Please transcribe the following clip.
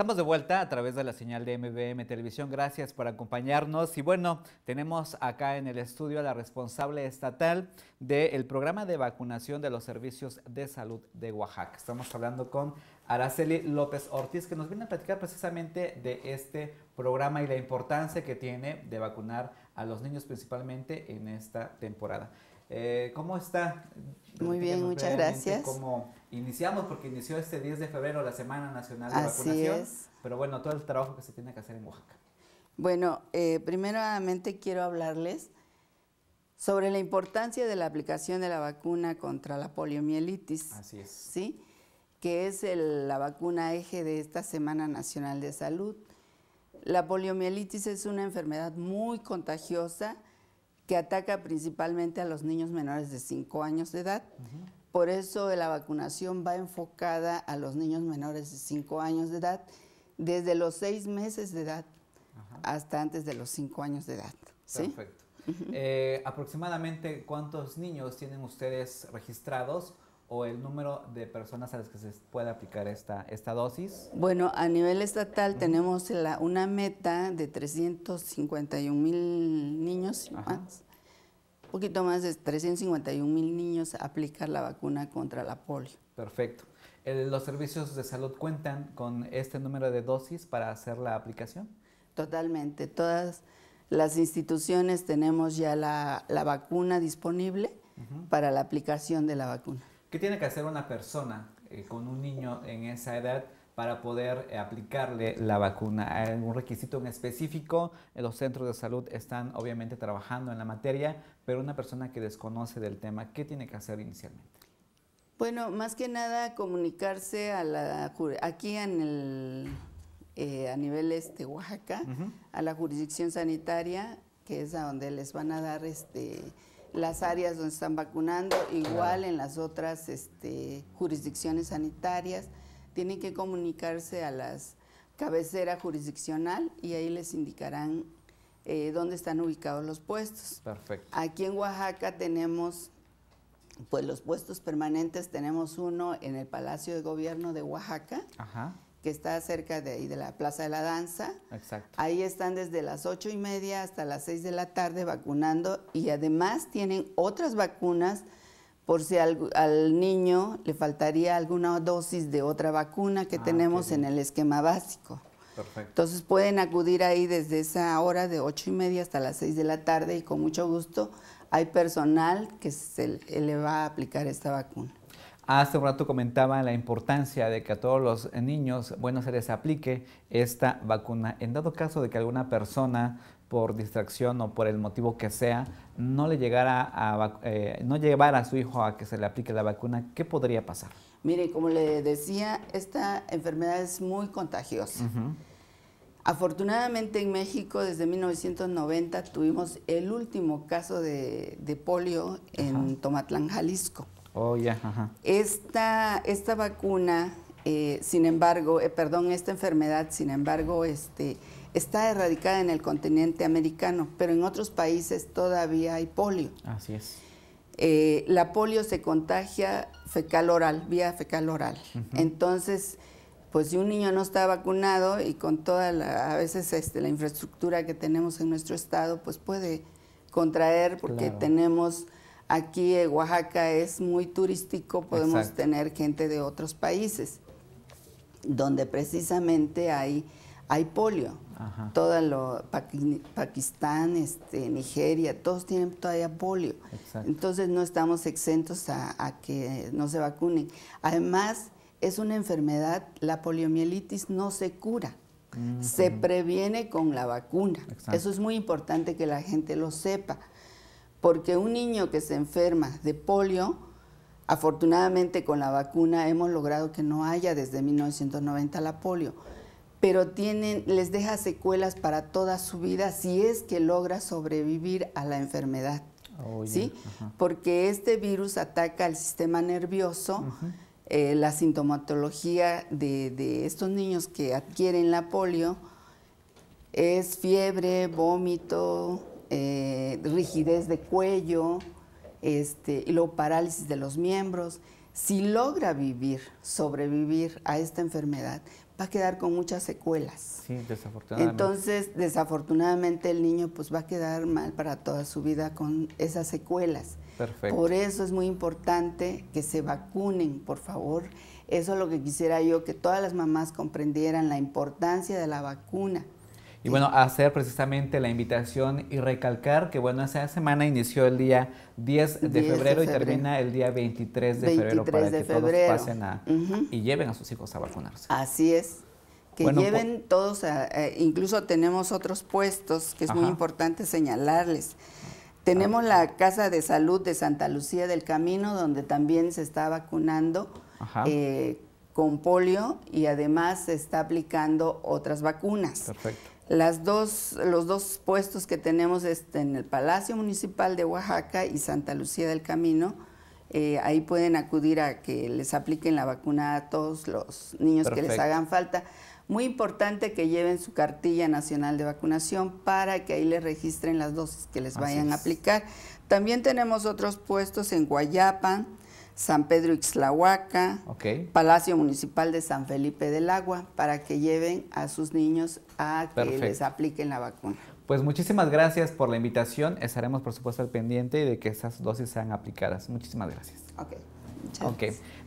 Estamos de vuelta a través de la señal de MBM Televisión. Gracias por acompañarnos. Y bueno, tenemos acá en el estudio a la responsable estatal del programa de vacunación de los servicios de salud de Oaxaca. Estamos hablando con Araceli López Ortiz, que nos viene a platicar precisamente de este programa y la importancia que tiene de vacunar a los niños principalmente en esta temporada. Eh, ¿Cómo está? Muy bien, muchas gracias. ¿Cómo iniciamos? Porque inició este 10 de febrero la Semana Nacional de Así Es. Pero bueno, todo el trabajo que se tiene que hacer en Oaxaca. Bueno, eh, primeramente quiero hablarles sobre la importancia de la aplicación de la vacuna contra la poliomielitis. Así es. ¿Sí? Que es la vacuna eje de esta Semana Nacional de Salud. La poliomielitis es una enfermedad muy contagiosa que ataca principalmente a los niños menores de 5 años de edad. Por eso la vacunación va enfocada a los niños menores de 5 años de edad, desde los 6 meses de edad hasta antes de los 5 años de edad. Perfecto. Eh, aproximadamente, ¿cuántos niños tienen ustedes registrados? o el número de personas a las que se puede aplicar esta, esta dosis? Bueno, a nivel estatal tenemos la, una meta de 351 mil niños, un poquito más de 351 mil niños aplicar la vacuna contra la polio. Perfecto. Eh, ¿Los servicios de salud cuentan con este número de dosis para hacer la aplicación? Totalmente. Todas las instituciones tenemos ya la, vacuna disponible para la aplicación de la vacuna. ¿Qué tiene que hacer una persona eh, con un niño en esa edad para poder aplicarle la vacuna? ¿Hay algún requisito en específico? Los centros de salud están obviamente trabajando en la materia, pero una persona que desconoce del tema, ¿qué tiene que hacer inicialmente? Bueno, más que nada comunicarse a la, aquí en el, eh, a nivel este, Oaxaca, a la jurisdicción sanitaria, que es a donde les van a dar este, las áreas donde están vacunando, igual en las otras este, jurisdicciones sanitarias, tienen que comunicarse a las cabecera jurisdiccional y ahí les indicarán eh, dónde están ubicados los puestos. Perfecto. Aquí en Oaxaca tenemos, pues los puestos permanentes, tenemos uno en el Palacio de Gobierno de Oaxaca. Ajá que está cerca de ahí de la Plaza de la Danza. Ahí están desde las ocho y media hasta las seis de la tarde vacunando y además tienen otras vacunas por si al, niño le faltaría alguna dosis de otra vacuna que ah, tenemos en el esquema básico. Perfecto. Entonces pueden acudir ahí desde esa hora de ocho y media hasta las seis de la tarde y con mucho gusto hay personal que se le va a aplicar esta vacuna. Hace un rato comentaba la importancia de que a todos los niños, bueno, se les aplique esta vacuna. En dado caso de que alguna persona por distracción o por el motivo que sea, no le llegara a, eh, no llevara a su hijo a que se le aplique la vacuna, ¿qué podría pasar? Mire, como le decía, esta enfermedad es muy contagiosa. Afortunadamente en México desde 1990 tuvimos el último caso de, polio en Tomatlán, Jalisco. Oh, ya, Esta, esta vacuna, eh, sin embargo, eh, perdón, esta enfermedad, sin embargo, este, está erradicada en el continente americano, pero en otros países todavía hay polio. Así es. Eh, la polio se contagia fecal oral, vía fecal oral. Entonces, pues si un niño no está vacunado y con toda la, a veces este, la infraestructura que tenemos en nuestro estado, pues puede contraer porque tenemos Aquí en eh, Oaxaca es muy turístico, podemos tener gente de otros países, donde precisamente hay, hay polio. Todo lo, Pakistán, este, Nigeria, todos tienen todavía polio. Entonces no estamos exentos a, que no se vacunen. Además, es una enfermedad, la poliomielitis no se cura, mm, se previene con la vacuna. Eso es muy importante que la gente lo sepa porque un niño que se enferma de polio, afortunadamente con la vacuna hemos logrado que no haya desde 1990 la polio, pero tienen, les deja secuelas para toda su vida si es que logra sobrevivir a la enfermedad. Oh, ¿sí? Porque este virus ataca al sistema nervioso. Eh, la sintomatología de, de, estos niños que adquieren la polio es fiebre, vómito, eh, rigidez de cuello, este, y luego parálisis de los miembros. Si logra vivir, sobrevivir a esta enfermedad, va a quedar con muchas secuelas. Sí, desafortunadamente. Entonces, desafortunadamente el niño pues va a quedar mal para toda su vida con esas secuelas. Perfecto. Por eso es muy importante que se vacunen, por favor. Eso es lo que quisiera yo, que todas las mamás comprendieran la importancia de la vacuna. Y bueno, hacer precisamente la invitación y recalcar que bueno, esa semana inició el día 10 de, febrero, y termina el día 23 de febrero para que todos pasen a, y lleven a sus hijos a vacunarse. Así es. Que lleven todos, a, eh, incluso tenemos otros puestos que es muy importante señalarles. Tenemos la Casa de Salud de Santa Lucía del Camino, donde también se está vacunando eh, con polio y además se está aplicando otras vacunas. Perfecto. Las dos, los dos puestos que tenemos este, en el Palacio Municipal de Oaxaca y Santa Lucía del Camino, eh, ahí pueden acudir a que les apliquen la vacuna a todos los niños que les hagan falta. Muy importante que lleven su cartilla nacional de vacunación para que ahí les registren las dosis que les vayan a aplicar. También tenemos otros puestos en Guayapan, San Pedro Ixlahuaca, Palacio Municipal de San Felipe del Agua, para que lleven a sus niños a que les apliquen la vacuna. Pues muchísimas gracias por la invitación. Estaremos, por supuesto, al pendiente de que esas dosis sean aplicadas. Muchísimas gracias. Ok. Muchas gracias.